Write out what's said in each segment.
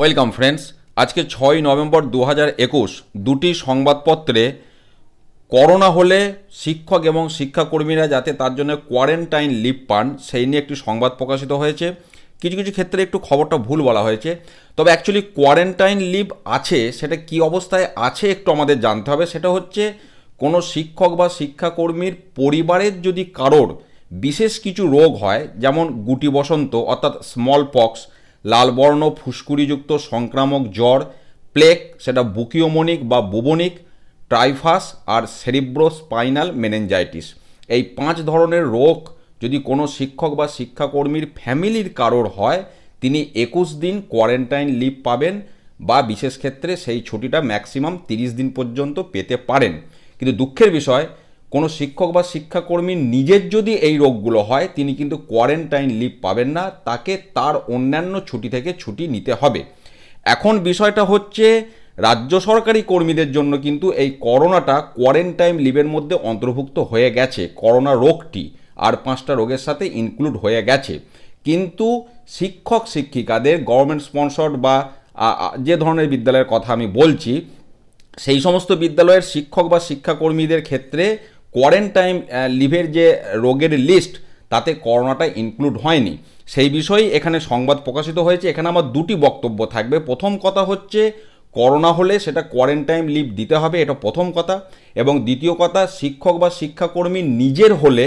welcome friends আজকে ছয় November দু হাজার একুশ দুটি সংবাদপত্রে করোনা হলে শিক্ষক এবং শিক্ষাকর্মীরা যাতে তার জন্য কোয়ারেন্টাইন লিভ পান সেই নিয়ে একটি সংবাদ প্রকাশিত হয়েছে কিছু কিছু ক্ষেত্রে একটু খবরটা ভুল বলা হয়েছে তবে অ্যাকচুয়ালি কোয়ারেন্টাইন লিভ আছে সেটা কি অবস্থায় আছে একটু আমাদের জানতে হবে সেটা হচ্ছে কোনো শিক্ষক বা শিক্ষাকর্মীর পরিবারের যদি কারোর বিশেষ কিছু রোগ হয় যেমন গুটি বসন্ত অর্থাৎ স্মল পক্স লালবর্ণ ফুসকুড়িযুক্ত সংক্রামক জ্বর প্লেক সেটা বুকিওমনিক বা বুবনিক ট্রাইফাস আর সেরিব্রো স্পাইনাল মেনেঞ্জাইটিস এই পাঁচ ধরনের রোগ যদি কোনো শিক্ষক বা শিক্ষাকর্মীর ফ্যামিলির কারোর হয় তিনি একুশ দিন কোয়ারেন্টাইন লিভ পাবেন বা বিশেষ ক্ষেত্রে সেই ছুটিটা ম্যাক্সিমাম তিরিশ দিন পর্যন্ত পেতে পারেন কিন্তু দুঃখের বিষয় কোনো শিক্ষক বা শিক্ষাকর্মীর নিজের যদি এই রোগগুলো হয় তিনি কিন্তু কোয়ারেন্টাইন লিভ পাবেন না তাকে তার অন্যান্য ছুটি থেকে ছুটি নিতে হবে এখন বিষয়টা হচ্ছে রাজ্য সরকারি কর্মীদের জন্য কিন্তু এই করোনাটা কোয়ারেন্টাইন লিভের মধ্যে অন্তর্ভুক্ত হয়ে গেছে করোনা রোগটি আর পাঁচটা রোগের সাথে ইনক্লুড হয়ে গেছে কিন্তু শিক্ষক শিক্ষিকাদের গভর্নমেন্ট স্পন্সর্ড বা যে ধরনের বিদ্যালয়ের কথা আমি বলছি সেই সমস্ত বিদ্যালয়ের শিক্ষক বা শিক্ষাকর্মীদের ক্ষেত্রে কোয়ারেন্টাইন লিভের uh, যে রোগের লিস্ট তাতে করোনাটা ইনক্লুড হয়নি সেই বিষয়েই এখানে সংবাদ প্রকাশিত হয়েছে এখানে আমার দুটি বক্তব্য থাকবে প্রথম কথা হচ্ছে করোনা হলে সেটা কোয়ারেন্টাইন লিভ দিতে হবে এটা প্রথম কথা এবং দ্বিতীয় কথা শিক্ষক বা শিক্ষাকর্মী নিজের হলে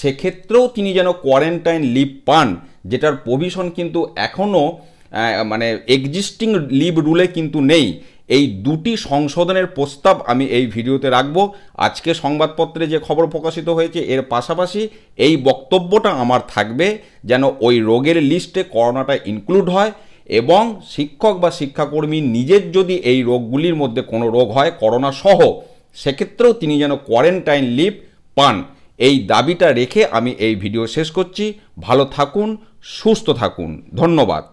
সেক্ষেত্রেও তিনি যেন কোয়ারেন্টাইন লিভ পান যেটার প্রভিশন কিন্তু এখনও মানে এক্সিস্টিং লিভ রুলে কিন্তু নেই এই দুটি সংশোধনের প্রস্তাব আমি এই ভিডিওতে রাখব আজকে সংবাদপত্রে যে খবর প্রকাশিত হয়েছে এর পাশাপাশি এই বক্তব্যটা আমার থাকবে যেন ওই রোগের লিস্টে করোনাটা ইনক্লুড হয় এবং শিক্ষক বা শিক্ষাকর্মী নিজের যদি এই রোগগুলির মধ্যে কোনো রোগ হয় করোনা সহ সেক্ষেত্রেও তিনি যেন কোয়ারেন্টাইন লিভ পান এই দাবিটা রেখে আমি এই ভিডিও শেষ করছি ভালো থাকুন সুস্থ থাকুন ধন্যবাদ